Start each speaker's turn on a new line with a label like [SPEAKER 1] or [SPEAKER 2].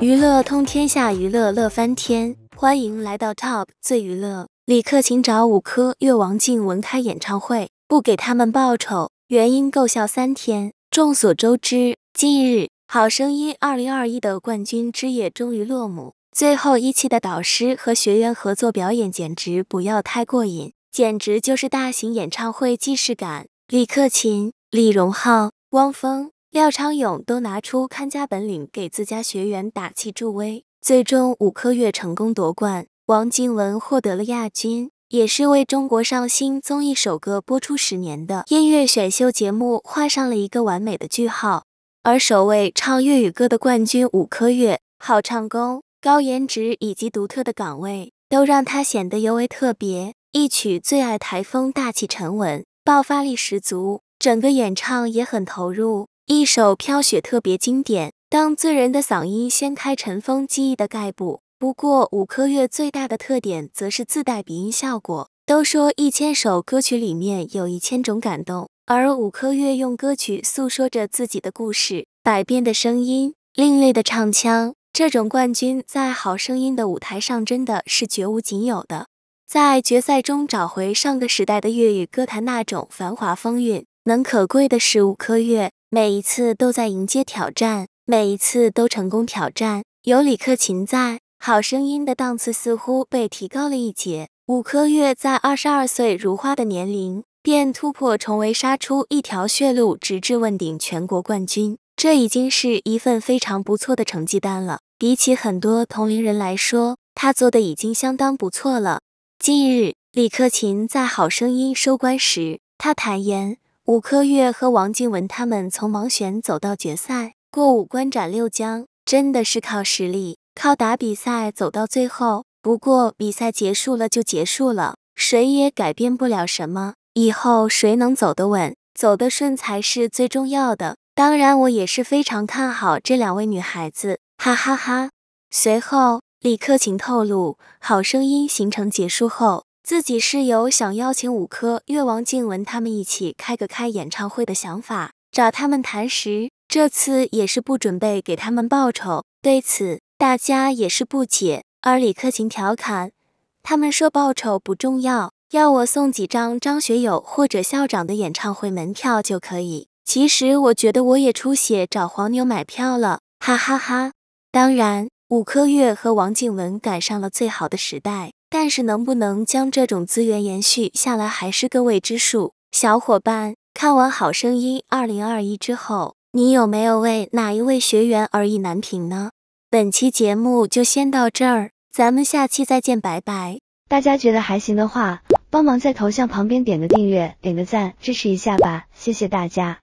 [SPEAKER 1] 娱乐通天下，娱乐乐翻天！欢迎来到 Top 最娱乐。李克勤找五颗月王静文开演唱会，不给他们报酬，原因够笑三天。众所周知，近日《好声音2021》的冠军之夜终于落幕，最后一期的导师和学员合作表演简直不要太过瘾，简直就是大型演唱会既视感。李克勤。李荣浩、汪峰、廖昌永都拿出看家本领，给自家学员打气助威。最终，五科月成功夺冠，王靖雯获得了亚军，也是为中国上新综艺首个播出十年的音乐选秀节目画上了一个完美的句号。而首位唱粤语歌的冠军五科月，好唱功、高颜值以及独特的岗位，都让他显得尤为特别。一曲《最爱台风》，大气沉稳，爆发力十足。整个演唱也很投入，一首《飘雪》特别经典。当醉人的嗓音掀开尘封记忆的盖布。不过，五颗月最大的特点则是自带鼻音效果。都说一千首歌曲里面有一千种感动，而五颗月用歌曲诉说着自己的故事，百变的声音，另类的唱腔，这种冠军在《好声音》的舞台上真的是绝无仅有的。在决赛中找回上个时代的粤语歌坛那种繁华风韵。能可贵的是吴科月，每一次都在迎接挑战，每一次都成功挑战。有李克勤在，好声音的档次似乎被提高了一截。吴科月在二十二岁如花的年龄，便突破重围，杀出一条血路，直至问鼎全国冠军。这已经是一份非常不错的成绩单了。比起很多同龄人来说，他做的已经相当不错了。近日，李克勤在好声音收官时，他坦言。五颗月和王靖雯他们从盲选走到决赛，过五关斩六将，真的是靠实力，靠打比赛走到最后。不过比赛结束了就结束了，谁也改变不了什么。以后谁能走得稳、走得顺才是最重要的。当然，我也是非常看好这两位女孩子，哈哈哈。随后，李克勤透露，《好声音》行程结束后。自己室友想邀请五科越、王静文他们一起开个开演唱会的想法，找他们谈时，这次也是不准备给他们报酬。对此，大家也是不解。而李克勤调侃他们说：“报酬不重要，要我送几张张学友或者校长的演唱会门票就可以。”其实我觉得我也出血找黄牛买票了，哈哈哈。当然，五科月和王静文赶上了最好的时代。但是能不能将这种资源延续下来还是个未知数。小伙伴，看完《好声音》二零二一之后，你有没有为哪一位学员而意难平呢？本期节目就先到这儿，咱们下期再见，拜拜！大家觉得还行的话，帮忙在头像旁边点个订阅，点个赞，支持一下吧，谢谢大家。